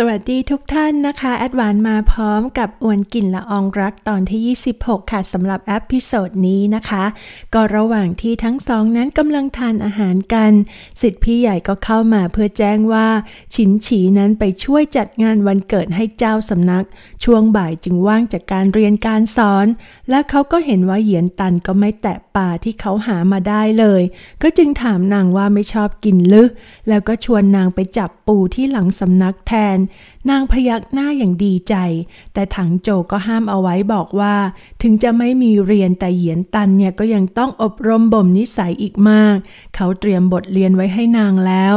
สวัสดีทุกท่านนะคะแอดวานมาพร้อมกับอวนกลิ่นละอองรักตอนที่ 26 ค่ะสำหรับแอปพิโซดนี้นะคะ ก็ระหว่างที่ทั้งสองนั้นกำลังทานอาหารกัน สิทธิพี่ใหญ่ก็เข้ามาเพื่อแจ้งว่าชินฉีนั้นไปช่วยจัดงานวันเกิดให้เจ้าสำนัก ช่วงบ่ายจึงว่างจากการเรียนการสอน และเขาก็เห็นว่าเหยียนตันก็ไม่แตะป่าที่เขาหามาได้เลย ก็จึงถามนางว่าไม่ชอบกินลึกแล้วก็ชวนนางไปจับปูที่หลังสำนักแทนนางพยักหน้าอย่างดีใจ แต่ถังโจก็ห้ามเอาไว้บอกว่า ถึงจะไม่มีเรียนแต่เหยียนตันเนี่ยก็ยังต้องอบรมบ่มนิสัยอีกมาก เขาเตรียมบทเรียนไว้ให้นางแล้ว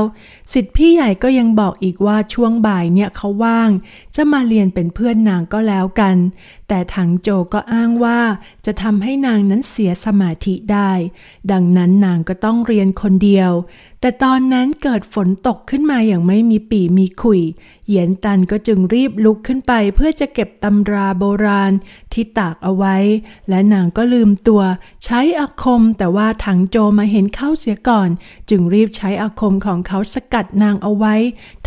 สิทธิพี่ใหญ่ก็ยังบอกอีกว่าช่วงบ่ายเนี่ยเขาว่าง จะมาเรียนเป็นเพื่อนนางก็แล้วกัน แต่ถังโจก็อ้างว่า จะทำให้นางนั้นเสียสมาธิได้ ดังนั้นนางก็ต้องเรียนคนเดียวแต่ตอนนั้นเกิดฝนตกขึ้นมาอย่างไม่มีปีมีขุย เหยียนตันก็จึงรีบลุกขึ้นไปเพื่อจะเก็บตำราโบราณที่ตากเอาไว้ และนางก็ลืมตัว ใช้อาคม แต่ว่าถังโจมาเห็นเข้าเสียก่อน จึงรีบใช้อาคมของเขาสกัดนางเอาไว้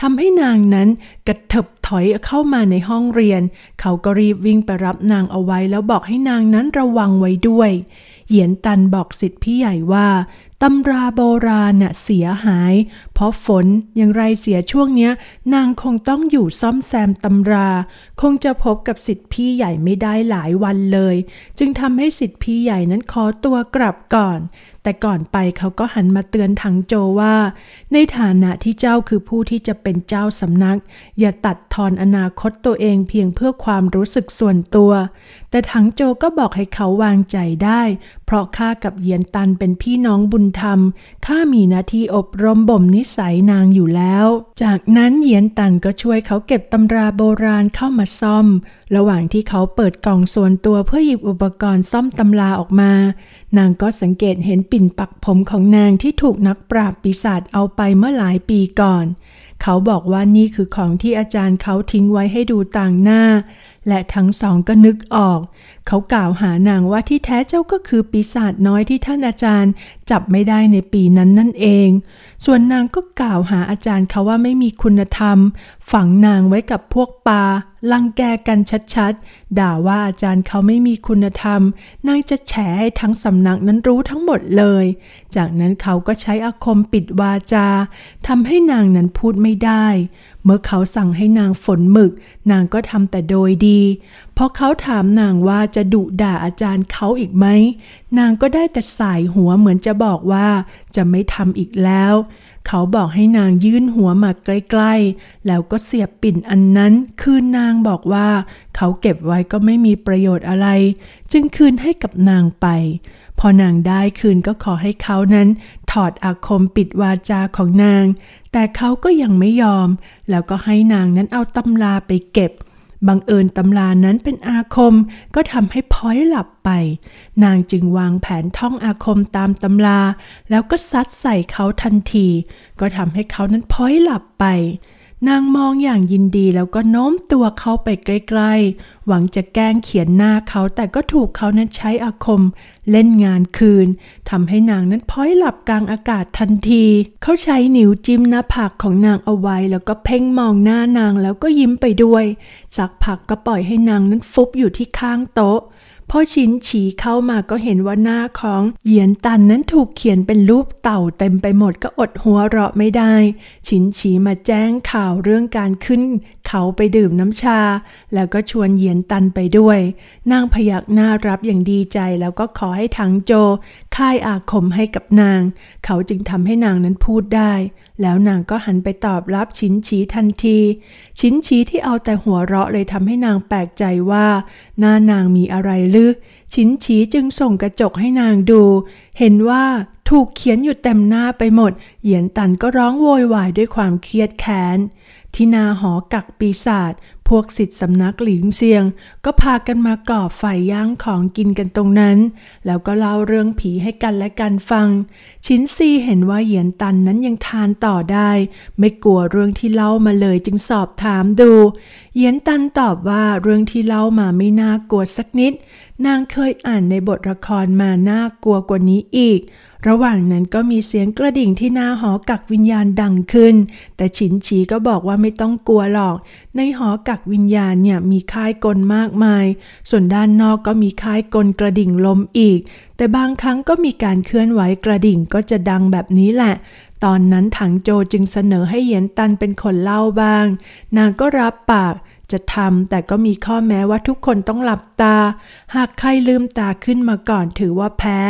ทำให้นางนั้นกระเถิบถอยเข้ามาในห้องเรียน เขาก็รีบวิ่งไปรับนางเอาไว้แล้วบอกให้นางนั้นระวังไว้ด้วย เหยียนตันบอกสิทธิพี่ใหญ่ว่าตำราโบราณน่เสียหาย เพราะฝนอย่างไรเสียช่วงเนี้ย นางคงต้องอยู่ซ่อมแซมตำรา คงจะพบกับสิทธิพี่ใหญ่ไม่ได้หลายวันเลย จึงทำให้สิทธิพี่ใหญ่นั้นขอตัวกลับก่อน แต่ก่อนไปเขาก็หันมาเตือนทังโจว่า ในฐานะที่เจ้าคือผู้ที่จะเป็นเจ้าสำนัก อย่าตัดทอนอนาคตตัวเองเพียงเพื่อความรู้สึกส่วนตัว แต่ทังโจก็บอกให้เขาวางใจได้เพราะข้ากับเยียนตันเป็นพี่น้องบุญธรรมข้ามีหน้าที่อบรมบ่มนิสัยนางอยู่แล้ว จากนั้นเยียนตันก็ช่วยเขาเก็บตำราโบราณเข้ามาซ่อม ระหว่างที่เขาเปิดกล่องส่วนตัวเพื่อหยิบอุปกรณ์ซ่อมตำราออกมา นางก็สังเกตเห็นปิ่นปักผมของนางที่ถูกนักปราบปีศาจเอาไปเมื่อหลายปีก่อนเขาบอกว่านี่คือของที่อาจารย์เขาทิ้งไว้ให้ดูต่างหน้า และทั้งสองก็นึกออก เขากล่าวหานางว่าที่แท้เจ้าก็คือปีศาจน้อยที่ท่านอาจารย์จับไม่ได้ในปีนั้นนั่นเอง ส่วนนางก็กล่าวหาอาจารย์เขาว่าไม่มีคุณธรรมฝังนางไว้กับพวกปลาลังแกกันชัดๆ ด่าว่าอาจารย์เขาไม่มีคุณธรรมนางจะแฉให้ทั้งสำนักนั้นรู้ทั้งหมดเลย จากนั้นเขาก็ใช้อาคมปิดวาจาทำให้นางนั้นพูดไม่ได้เมื่อเขาสั่งให้นางฝนหมึก นางก็ทำแต่โดยดี เพราะเขาถามนางว่าจะดุด่าอาจารย์เขาอีกไหมนางก็ได้แต่สายหัวเหมือนจะบอกว่า จะไม่ทำอีกแล้ว เขาบอกให้นางยื่นหัวมาใกล้ ๆ แล้วก็เสียบปิ่นอันนั้น คืนนางบอกว่า เขาเก็บไว้ก็ไม่มีประโยชน์อะไร จึงคืนให้กับนางไปพอนางได้คืนก็ขอให้เขานั้นถอดอาคมปิดวาจาของนาง แต่เขาก็ยังไม่ยอมแล้วก็ให้นางนั้นเอาตำลาไปเก็บบังเอิญตำลานั้นเป็นอาคมก็ทำให้พ้อยหลับไป นางจึงวางแผนท่องอาคมตามตำลาแล้วก็ซัดใส่เขาทันทีก็ทำให้เขานั้นพ้อยหลับไปนางมองอย่างยินดีแล้วก็โน้มตัวเขาไปใกล้ๆ หวังจะแกล้งเขียนหน้าเขาแต่ก็ถูกเขานั้นใช้อาคมเล่นงานคืน ทำให้นางนั้นพ้อยหลับกลางอากาศทันที เขาใช้หนิ้วจิ้มหน้าผากของนางเอาไว้แล้วก็เพ่งมองหน้านางแล้วก็ยิ้มไปด้วยสักผักก็ปล่อยให้นางนั้นฟุบอยู่ที่ข้างโต๊ะพ่อชินฉีเข้ามาก็เห็นว่าหน้าของ เหยียนตันนั้นถูกเขียนเป็นรูปเต่าเต็มไปหมดก็อดหัวเราะไม่ได้ ชินฉีมาแจ้งข่าวเรื่องการขึ้นเขาไปดื่มน้ำชา แล้วก็ชวนเหยียนตันไปด้วย นางพยักหน้ารับอย่างดีใจแล้วก็ขอให้ถังโจค่ายอาคมให้กับนาง เขาจึงทำให้นางนั้นพูดได้ แล้วนางก็หันไปตอบรับชินชีทันทีชินชีที่เอาแต่หัวเราะเลยทำให้นางแปลกใจว่า หน้านางมีอะไรลึกชินชีจึงส่งกระจกให้นางดู เห็นว่าถูกเขียนอยู่เต็มหน้าไปหมด เหยียนตันก็ร้องโวยวายด้วยความเครียดแค้นที่นาหอกักปีศาจ พวกสิทธิสำนักหลิงเซียง ก็พากันมาก่อไฟย่างของกินกันตรงนั้น แล้วก็เล่าเรื่องผีให้กันและกันฟัง ชินซีเห็นว่าเหยียนตันนั้นยังทานต่อได้ ไม่กลัวเรื่องที่เล่ามาเลยจึงสอบถามดู เหยียนตันตอบว่าเรื่องที่เล่ามาไม่น่ากลัวสักนิด นางเคยอ่านในบทละครมาน่ากลัวกว่านี้อีกระหว่างนั้นก็มีเสียงกระดิ่งที่หน้าหอกักวิญญาณดังขึ้น แต่ฉินฉี ก็บอกว่าไม่ต้องกลัวหรอก ในหอกักวิญญาณเนี่ยมีค่ายกลมากมาย ส่วนด้านนอกก็มีค่ายกลกระดิ่งลมอีก แต่บางครั้งก็มีการเคลื่อนไหวกระดิ่งก็จะดังแบบนี้แหละ ตอนนั้นถังโจจึงเสนอให้เหยียนตันเป็นคนเล่าบ้าง นางก็รับปากจะทำแต่ก็มีข้อแม้ว่าทุกคนต้องหลับตา หากใครลืมตาขึ้นมาก่อนถือว่าแพ้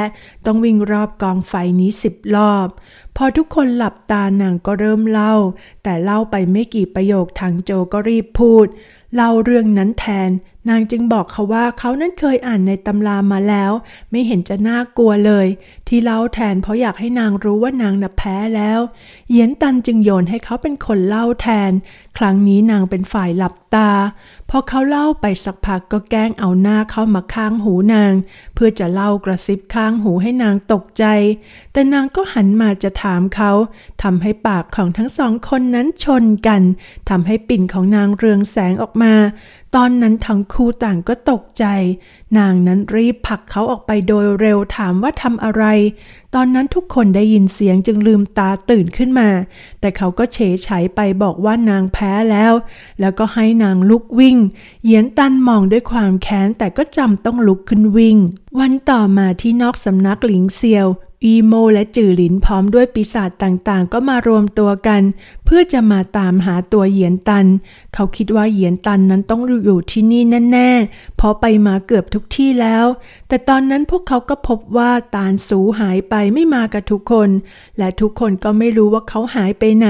ต้องวิ่งรอบกองไฟนี้สิบรอบ พอทุกคนหลับตานางก็เริ่มเล่า แต่เล่าไปไม่กี่ประโยคทางโจก็รีบพูดเล่าเรื่องนั้นแทนนางจึงบอกเขาว่าเขานั้นเคยอ่านในตำรามาแล้ว ไม่เห็นจะน่ากลัวเลย ที่เล่าแทนเพราะอยากให้นางรู้ว่านางน่ะแพ้แล้ว เยียนตันจึงโยนให้เขาเป็นคนเล่าแทนครั้งนี้นางเป็นฝ่ายหลับตาพอเขาเล่าไปสักพักก็แกล้งเอาหน้าเข้ามาข้างหูนาง เพื่อจะเล่ากระซิบข้างหูให้นางตกใจ แต่นางก็หันมาจะถามเขาทำให้ปากของทั้งสองคนนั้นชนกันทำให้ปิ่นของนางเรืองแสงออกมาตอนนั้นทั้งคู่ต่างก็ตกใจ นางนั้นรีบผลักเขาออกไปโดยเร็วถามว่าทำอะไร ตอนนั้นทุกคนได้ยินเสียงจึงลืมตาตื่นขึ้นมา แต่เขาก็เฉยฉไปบอกว่านางแพ้แล้ว แล้วก็ให้นางลุกวิ่งเหยียนตันมองด้วยความแค้น แต่ก็จำต้องลุกขึ้นวิ่ง วันต่อมาที่นอกสำนักหลิงเซียวอีโมและจือหลินพร้อมด้วยปีศาจต่างๆก็มารวมตัวกันเพื่อจะมาตามหาตัวเหยียนตัน เขาคิดว่าเหยียนตันนั้นต้องอยู่ที่นี่แน่ๆ เพราะไปมาเกือบทุกที่แล้ว แต่ตอนนั้นพวกเขาก็พบว่าตาลสูหายไปไม่มากับทุกคน และทุกคนก็ไม่รู้ว่าเขาหายไปไหน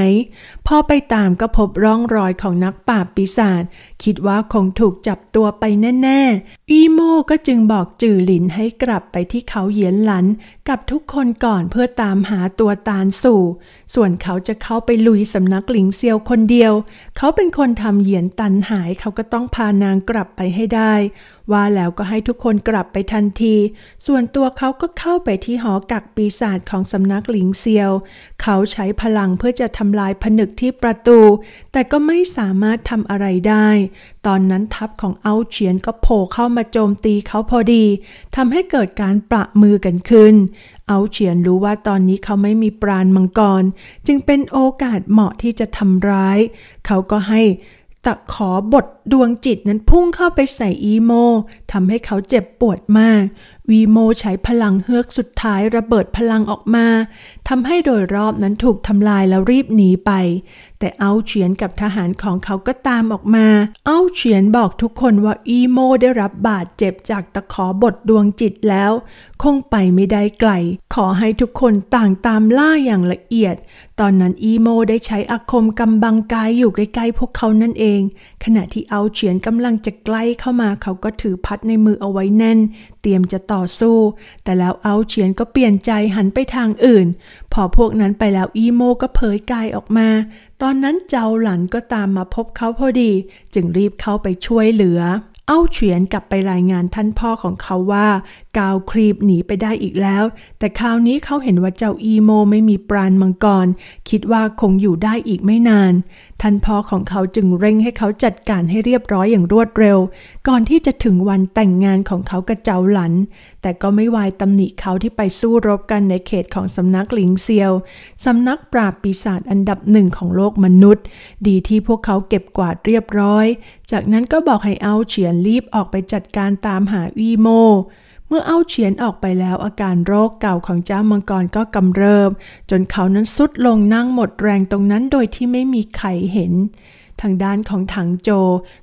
พอไปตามก็พบร่องรอยของนักป่าปีศาจคิดว่าคงถูกจับตัวไปแน่ๆอีโมก็จึงบอกจือหลินให้กลับไปที่เขาเหยียนหลันกับทุกคนก่อนเพื่อตามหาตัวตาลสู่ ส่วนเขาจะเข้าไปลุยสำนักหลิงเซียวคนเดียวเขาเป็นคนทำเหยียนตันหายเขาก็ต้องพานางกลับไปให้ได้ ว่าแล้วก็ให้ทุกคนกลับไปทันที ส่วนตัวเขาก็เข้าไปที่หอกักปีศาจของสำนักหลิงเซียว เขาใช้พลังเพื่อจะทำลายผนึกที่ประตู แต่ก็ไม่สามารถทำอะไรได้ ตอนนั้นทัพของเอาเฉียนก็โผล่เข้ามาโจมตีเขาพอดี ทำให้เกิดการประมือกันขึ้นเอาเฉียนรู้ว่าตอนนี้เขาไม่มีปราณมังกรจึงเป็นโอกาสเหมาะที่จะทำร้าย เขาก็ให้ตะขอบทดวงจิตนั้นพุ่งเข้าไปใส่อีโม ทำให้เขาเจ็บปวดมากวีโมใช้พลังเฮือกสุดท้ายระเบิดพลังออกมา ทำให้โดยรอบนั้นถูกทำลายแล้วรีบหนีไป แต่เอาเฉียนกับทหารของเขาก็ตามออกมา เอาเฉียนบอกทุกคนว่าอีโมได้รับบาดเจ็บจากตะขอบทดวงจิตแล้ว คงไปไม่ได้ไกล ขอให้ทุกคนต่างตามล่าอย่างละเอียด ตอนนั้นอีโมได้ใช้อาคมกำบังกายอยู่ใกล้ๆพวกเขานั่นเองขณะที่เอาเฉียนกำลังจะใกล้เข้ามาเขาก็ถือพัดในมือเอาไว้แน่น เตรียมจะต่อสู้ แต่แล้วเอาเฉียนก็เปลี่ยนใจหันไปทางอื่น พอพวกนั้นไปแล้วอีโมก็เผยกายออกมา ตอนนั้นเจ้าหลันก็ตามมาพบเขาพอดี จึงรีบเข้าไปช่วยเหลือเอาเฉียนกลับไปรายงานท่านพ่อของเขาว่ากาวครีบหนีไปได้อีกแล้ว แต่คราวนี้เขาเห็นว่าเจ้าอีโมไม่มีปราณมังกร คิดว่าคงอยู่ได้อีกไม่นานท่านพ่อของเขาจึงเร่งให้เขาจัดการให้เรียบร้อยอย่างรวดเร็ว ก่อนที่จะถึงวันแต่งงานของเขากับเจ้าหลัน แต่ก็ไม่ไวายตำหนิเขาที่ไปสู้รบกันในเขตของสำนักหลิงเซียว สำนักปราบปีศาจอันดับหนึ่งของโลกมนุษย์ ดีที่พวกเขาเก็บกวาดเรียบร้อย จากนั้นก็บอกให้เอาเฉียนรีบออกไปจัดการตามหาอีโมมื่อเอาเฉียนออกไปแล้วอาการโรคเก่าของเจ้ามังกรก็กำเริบ จนเขานั้นสุดลงนั่งหมดแรงตรงนั้นโดยที่ไม่มีใครเห็น ทางด้านของถังโจ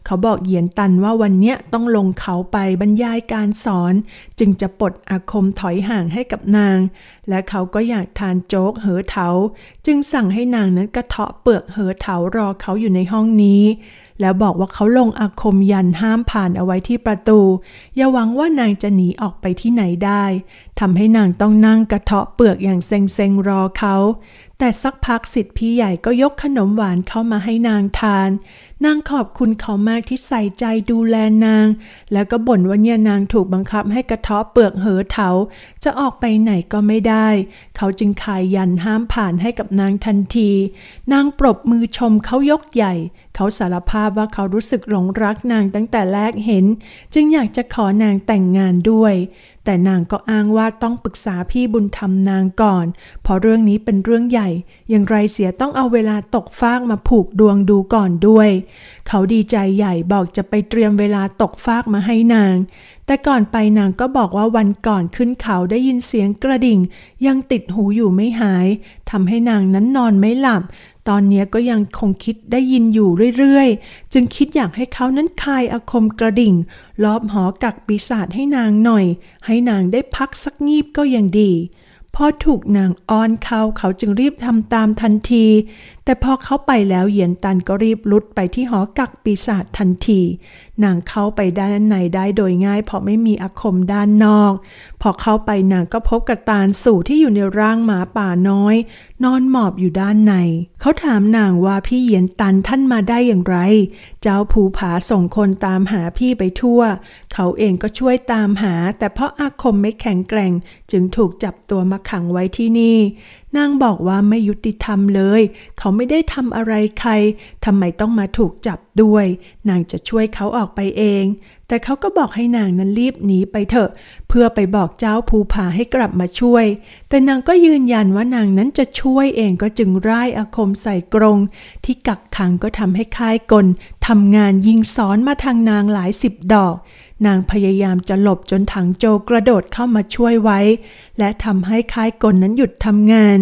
เขาบอกเหยียนตันว่าวันเนี้ยต้องลงเขาไปบรรยายการสอน จึงจะปลดอาคมถอยห่างให้กับนาง และเขาก็อยากทานโจ๊กเหอเถาจึงสั่งให้นางนั้นกระเทาะเปลือกเหอเถารอเขาอยู่ในห้องนี้แล้วบอกว่าเขาลงอาคมยันห้ามผ่านเอาไว้ที่ประตู อย่าหวังว่านางจะหนีออกไปที่ไหนได้ทำให้นางต้องนั่งกระเทาะเปลือกอย่างเซ็งๆรอเขา แต่สักพักสิทธิพี่ใหญ่ก็ยกขนมหวานเข้ามาให้นางทาน นางขอบคุณเขามากที่ใส่ใจดูแลนาง แล้วก็บ่นว่าเนี่ยนางถูกบังคับให้กระเทาะเปลือกเหอเถาจะออกไปไหนก็ไม่ได้ เขาจึงคายยันห้ามผ่านให้กับนางทันที นางปรบมือชมเขายกใหญ่เขาสารภาพว่าเขารู้สึกหลงรักนางตั้งแต่แรกเห็น จึงอยากจะขอนางแต่งงานด้วย แต่นางก็อ้างว่าต้องปรึกษาพี่บุญธรรมนางก่อน เพราะเรื่องนี้เป็นเรื่องใหญ่ อย่างไรเสียต้องเอาเวลาตกฟากมาผูกดวงดูก่อนด้วย เขาดีใจใหญ่บอกจะไปเตรียมเวลาตกฟากมาให้นาง แต่ก่อนไปนางก็บอกว่าวันก่อนขึ้นเขาได้ยินเสียงกระดิ่ง ยังติดหูอยู่ไม่หายทำให้นางนั้นนอนไม่หลับตอนนี้ก็ยังคงคิดได้ยินอยู่เรื่อยๆ จึงคิดอยากให้เขานั้นคลายอาคมกระดิ่งลอบหอกักปีศาจให้นางหน่อย ให้นางได้พักสักงีบก็ยังดี พอถูกนางอ้อนเขาเขาจึงรีบทำตามทันทีแต่พอเขาไปแล้วเหยียนตันก็รีบลุดไปที่หอกักปีศาจทันที นางเข้าไปด้านในได้โดยง่าย เพราะไม่มีอาคมด้านนอก พอเข้าไปนางก็พบกับตาลสู่ที่อยู่ในร่างหมาป่าน้อย นอนหมอบอยู่ด้านใน เขาถามนางว่าพี่เหยียนตันท่านมาได้อย่างไร เจ้าภูผาส่งคนตามหาพี่ไปทั่ว เขาเองก็ช่วยตามหาแต่เพราะอาคมไม่แข็งแกร่งจึงถูกจับตัวมาขังไว้ที่นี่นางบอกว่าไม่ยุติธรรมเลย เขาไม่ได้ทำอะไรใคร ทำไมต้องมาถูกจับด้วย นางจะช่วยเขาออกไปเอง แต่เขาก็บอกให้นางนั้นรีบหนีไปเถอะ เพื่อไปบอกเจ้าภูผาให้กลับมาช่วย แต่นางก็ยืนยันว่านางนั้นจะช่วยเองก็จึงร่ายอาคมใส่กรงที่กักขังก็ทำให้ค่ายกลทำงานยิงซ้อนมาทางนางหลายสิบดอกนางพยายามจะหลบจนถังโจกระโดดเข้ามาช่วยไว้ และทำให้ค่ายกลนั้นหยุดทำงาน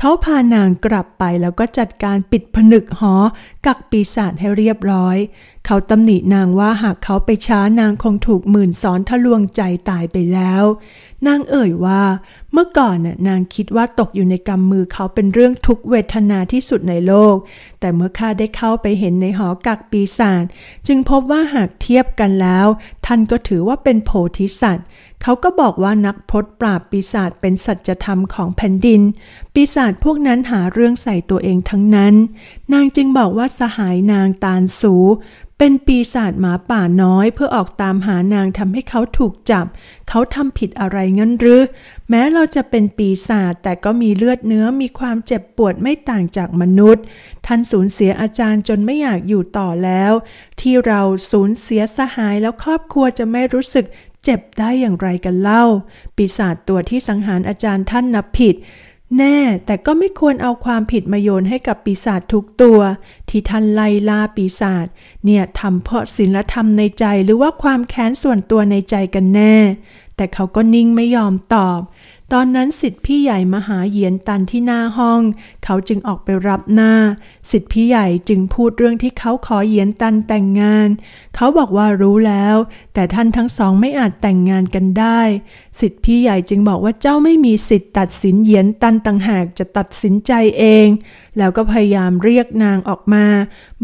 เขาพานางกลับไปแล้วก็จัดการปิดผนึกหอกักปีศาจให้เรียบร้อย เขาตำหนินางว่าหากเขาไปช้านางคงถูกหมื่นสอนทะลวงใจตายไปแล้ว นางเอ่ยว่าเมื่อก่อนน่ะนางคิดว่าตกอยู่ในกำมือเขาเป็นเรื่องทุกเวทนาที่สุดในโลก แต่เมื่อข้าได้เข้าไปเห็นในหอกักปีศาจ จึงพบว่าหากเทียบกันแล้ว ท่านก็ถือว่าเป็นโพธิสัตว์เขาก็บอกว่านักพรตปราบปีศาจเป็นสัจธรรมของแผ่นดิน ปีศาจพวกนั้นหาเรื่องใส่ตัวเองทั้งนั้น นางจึงบอกว่าสหายนางตาลสูเป็นปีศาจหมาป่าน้อย เพื่อออกตามหานางทำให้เขาถูกจับ เขาทำผิดอะไรงั้นหรือแม้เราจะเป็นปีศาจแต่ก็มีเลือดเนื้อมีความเจ็บปวดไม่ต่างจากมนุษย์ท่านสูญเสียอาจารย์จนไม่อยากอยู่ต่อแล้ว ที่เรา สูญเสียสหายแล้วครอบครัวจะไม่รู้สึกเจ็บได้อย่างไรกันเล่า ปีศาจตัวที่สังหารอาจารย์ท่านนับผิดแน่ แต่ก็ไม่ควรเอาความผิดมาโยนให้กับปีศาจทุกตัว ที่ท่านไล่ล่าปีศาจเนี่ยทำเพราะศีลธรรมในใจหรือว่าความแค้นส่วนตัวในใจกันแน่ แต่เขาก็นิ่งไม่ยอมตอบตอนนั้นสิทธิพี่ใหญ่มาหาเหยียนตันที่หน้าห้อง เขาจึงออกไปรับหน้า สิทธิพี่ใหญ่จึงพูดเรื่องที่เขาขอเหยียนตันแต่งงาน เขาบอกว่ารู้แล้ว แต่ท่านทั้งสองไม่อาจแต่งงานกันได้ สิทธิพี่ใหญ่จึงบอกว่าเจ้าไม่มีสิทธิ์ตัดสินเหยียนตันต่างหากจะตัดสินใจเองแล้วก็พยายามเรียกนางออกมา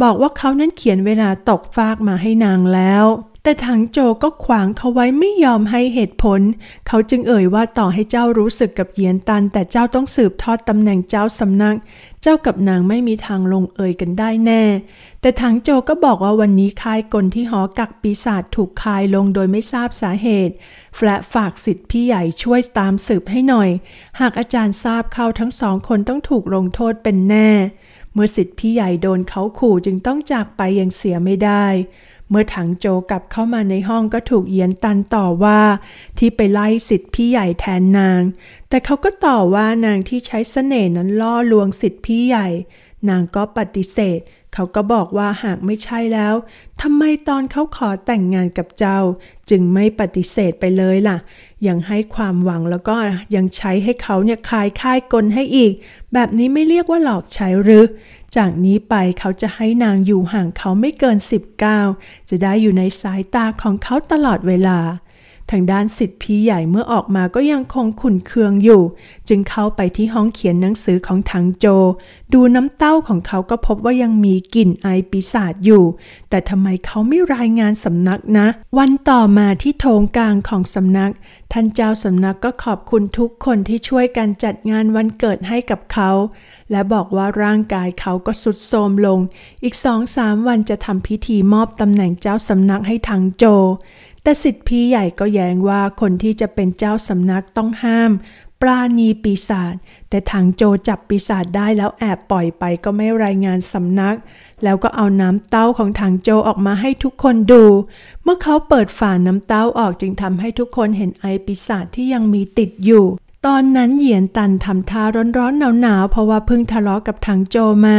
บอกว่าเขานั้นเขียนเวลาตกฟากมาให้นางแล้ว แต่ถังโจก็ขวางเขาไว้ไม่ยอมให้เหตุผล เขาจึงเอ่ยว่าต่อให้เจ้ารู้สึกกับเยียนตัน แต่เจ้าต้องสืบทอดตำแหน่งเจ้าสำนักเจ้ากับนางไม่มีทางลงเอยกันได้แน่ แต่ทางโจก็บอกว่าวันนี้คายกลที่หอกักปีศาจถูกคายลงโดยไม่ทราบสาเหตุแฝละฝากสิทธิ์พี่ใหญ่ช่วยตามสืบให้หน่อย หากอาจารย์ทราบเข้าทั้งสองคนต้องถูกลงโทษเป็นแน่ เมื่อสิทธิ์พี่ใหญ่โดนเขาขู่จึงต้องจากไปอย่างเสียไม่ได้เมื่อถังโจกลับเข้ามาในห้องก็ถูกเยียนตันต่อว่า ที่ไปไล่สิทธิพี่ใหญ่แทนนาง แต่เขาก็ต่อว่านางที่ใช้สเสน่ห์นั้นล่อลวงสิทธิพี่ใหญ่ นางก็ปฏิเสธเขาก็บอกว่าหากไม่ใช่แล้วทำไมตอนเขาขอแต่งงานกับเจ้า จึงไม่ปฏิเสธไปเลยล่ะ ยังให้ความหวังแล้วก็ยังใช้ให้เขาเนี่ยคลายค่ายกลให้อีก แบบนี้ไม่เรียกว่าหลอกใช้หรือจากนี้ไปเขาจะให้นางอยู่ห่างเขาไม่เกินสิบก้าวจะได้อยู่ในสายตาของเขาตลอดเวลา ทางด้านสิทธิพี่ใหญ่เมื่อออกมาก็ยังคงขุนเคืองอยู่ จึงเข้าไปที่ห้องเขียนหนังสือของถังโจ ดูน้ำเต้าของเขาก็พบว่ายังมีกลิ่นไอปีศาจอยู่ แต่ทำไมเขาไม่รายงานสำนักนะ วันต่อมาที่โถงกลางของสำนัก ท่านเจ้าสำนักก็ขอบคุณทุกคนที่ช่วยกันจัดงานวันเกิดให้กับเขาและบอกว่าร่างกายเขาก็สุดโทมลง อีกสองสามวันจะทำพิธีมอบตำแหน่งเจ้าสำนักให้ทางโจ แต่สิทธิพี่ใหญ่ก็แย้งว่าคนที่จะเป็นเจ้าสำนักต้องห้าม ปราณีปีศาจ แต่ทางโจจับปีศาจได้แล้วแอบปล่อยไปก็ไม่รายงานสำนัก แล้วก็เอาน้ำเต้าของทางโจออกมาให้ทุกคนดู เมื่อเขาเปิดฝาน้ำเต้าออกจึงทำให้ทุกคนเห็นไอปีศาจที่ยังมีติดอยู่ตอนนั้นเหยียนตันทำท่าร้อนๆหนาวๆเพราะว่าเพิ่งทะเลาะกับถังโจมา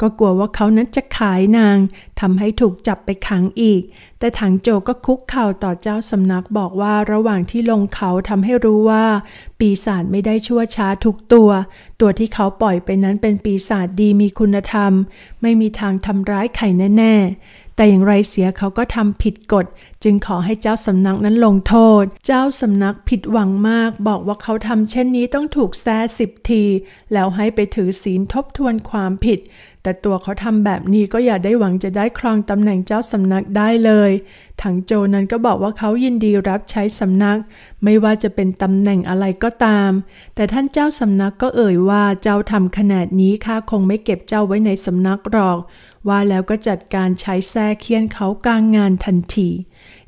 ก็กลัวว่าเขานั้นจะขายนางทำให้ถูกจับไปขังอีก แต่ถังโจก็คุกเข่าต่อเจ้าสำนักบอกว่าระหว่างที่ลงเขาทำให้รู้ว่า ปีศาจไม่ได้ชั่วช้าทุกตัว ตัวที่เขาปล่อยไปนั้นเป็นปีศาจดีมีคุณธรรม ไม่มีทางทำร้ายใครแน่ ๆแต่อย่างไรเสียเขาก็ทำผิดกฎ จึงขอให้เจ้าสำนักนั้นลงโทษ เจ้าสำนักผิดหวังมาก บอกว่าเขาทำเช่นนี้ต้องถูกแซ่สิบที แล้วให้ไปถือศีลทบทวนความผิด แต่ตัวเขาทำแบบนี้ก็อย่าได้หวังจะได้ครองตำแหน่งเจ้าสำนักได้เลย ถังโจนั้นก็บอกว่าเขายินดีรับใช้สำนัก ไม่ว่าจะเป็นตำแหน่งอะไรก็ตาม แต่ท่านเจ้าสำนักก็เอ่ยว่าเจ้าทำขนาดนี้ข้าคงไม่เก็บเจ้าไว้ในสำนักหรอกว่าแล้วก็จัดการใช้แส้เคียนเขากลางงานทันที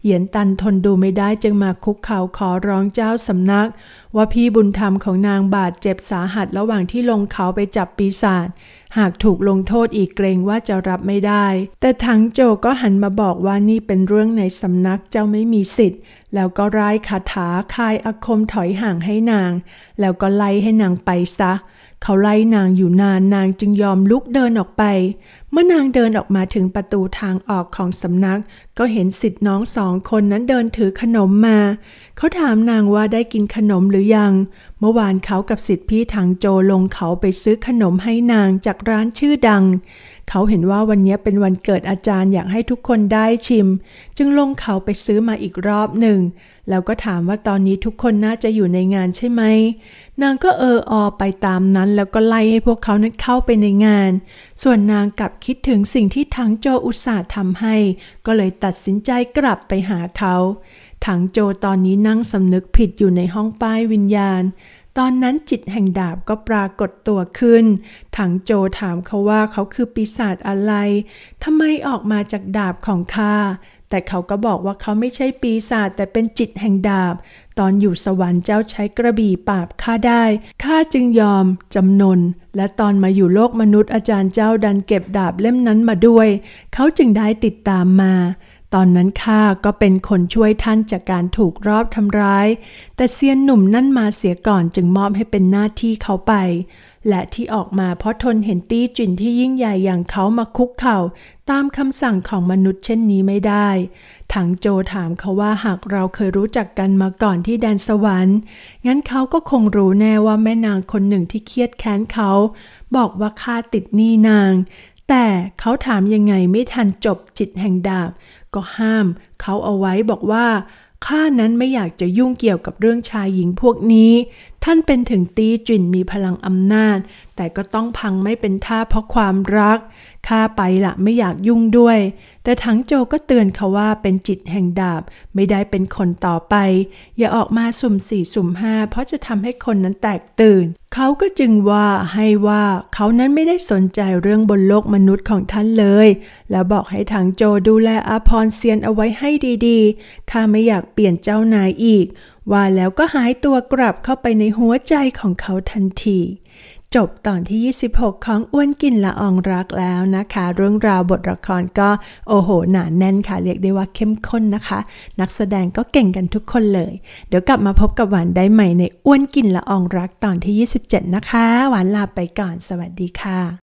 เหยียนตันทนดูไม่ได้จึงมาคุกเข่าขอร้องเจ้าสำนัก ว่าพี่บุญธรรมของนางบาดเจ็บสาหัสระหว่างที่ลงเขาไปจับปีศาจ หากถูกลงโทษอีกเกรงว่าจะรับไม่ได้ แต่ทั้งโจก็หันมาบอกว่านี่เป็นเรื่องในสำนักเจ้าไม่มีสิทธิ์ แล้วก็ร้ายคาถาคายอาคมถอยห่างให้นาง แล้วก็ไล่ให้นางไปซะ เขาไล่นางอยู่นาน นางจึงยอมลุกเดินออกไปเมื่อนางเดินออกมาถึงประตูทางออกของสำนักก็เห็นสิทธิ์น้องสองคนนั้นเดินถือขนมมา เขาถามนางว่าได้กินขนมหรือยัง เมื่อวานเขากับสิทธิ์พี่ทางโจลงเขาไปซื้อขนมให้นางจากร้านชื่อดังเขาเห็นว่าวันนี้เป็นวันเกิดอาจารย์อยากให้ทุกคนได้ชิม จึงลงเขาไปซื้อมาอีกรอบหนึ่งแล้วก็ถามว่าตอนนี้ทุกคนน่าจะอยู่ในงานใช่ไหมนางก็เอออไปตามนั้นแล้วก็ไล่ให้พวกเขานั้นเข้าไปในงาน ส่วนนางกลับคิดถึงสิ่งที่ถังโจอุตส่าห์ทำให้ ก็เลยตัดสินใจกลับไปหาเขาถังโจตอนนี้นั่งสำนึกผิดอยู่ในห้องป้ายวิญญาณตอนนั้นจิตแห่งดาบก็ปรากฏตัวขึ้น ถังโจถามเขาว่าเขาคือปีศาจอะไรทำไมออกมาจากดาบของข้า แต่เขาก็บอกว่าเขาไม่ใช่ปีศาจแต่เป็นจิตแห่งดาบ ตอนอยู่สวรรค์เจ้าใช้กระบี่ปราบข้าได้ ข้าจึงยอมจำนน และตอนมาอยู่โลกมนุษย์อาจารย์เจ้าดันเก็บดาบเล่มนั้นมาด้วย เขาจึงได้ติดตามมาตอนนั้นข้าก็เป็นคนช่วยท่านจากการถูกรอบทำร้าย แต่เซียนหนุ่มนั่นมาเสียก่อนจึงมอบให้เป็นหน้าที่เขาไป และที่ออกมาเพราะทนเห็นตี้จินที่ยิ่งใหญ่ อย่างเขามาคุกเข่าตามคำสั่งของมนุษย์เช่นนี้ไม่ได้ ถังโจถามเขาว่าหากเราเคยรู้จักกันมาก่อนที่แดนสวรรค์ งั้นเขาก็คงรู้แน่ว่าแม่นางคนหนึ่งที่เครียดแค้นเขา บอกว่าข้าติดหนี้นางแต่เขาถามยังไงไม่ทันจบจิตแห่งดาบ ก็ห้ามเขาเอาไว้บอกว่าข้านั้นไม่อยากจะยุ่งเกี่ยวกับเรื่องชายหญิงพวกนี้ ท่านเป็นถึงตีจินมีพลังอำนาจ แต่ก็ต้องพังไม่เป็นท่าเพราะความรักข้าไปละไม่อยากยุ่งด้วยแต่ถังโจก็เตือนเขาว่าเป็นจิตแห่งดาบไม่ได้เป็นคนต่อไป อย่าออกมาสุ่มสี่สุ่มห้าเพราะจะทำให้คนนั้นแตกตื่น เขาก็จึงว่าให้ว่าเขานั้นไม่ได้สนใจเรื่องบนโลกมนุษย์ของท่านเลย แล้วบอกให้ถังโจดูแลอาพรเซียนเอาไว้ให้ดีๆข้าไม่อยากเปลี่ยนเจ้านายอีก ว่าแล้วก็หายตัวกลับเข้าไปในหัวใจของเขาทันทีจบตอนที่ 26ของอ้วนกินละอองรักแล้วนะคะ เรื่องราวบทละครก็โอ้โห หนา แน่นค่ะเรียกได้ว่าเข้มข้นนะคะ นักแสดงก็เก่งกันทุกคนเลย เดี๋ยวกลับมาพบกับหวานได้ใหม่ในอ้วนกินละอองรักตอนที่ 27 นะคะ หวานลาไปก่อนสวัสดีค่ะ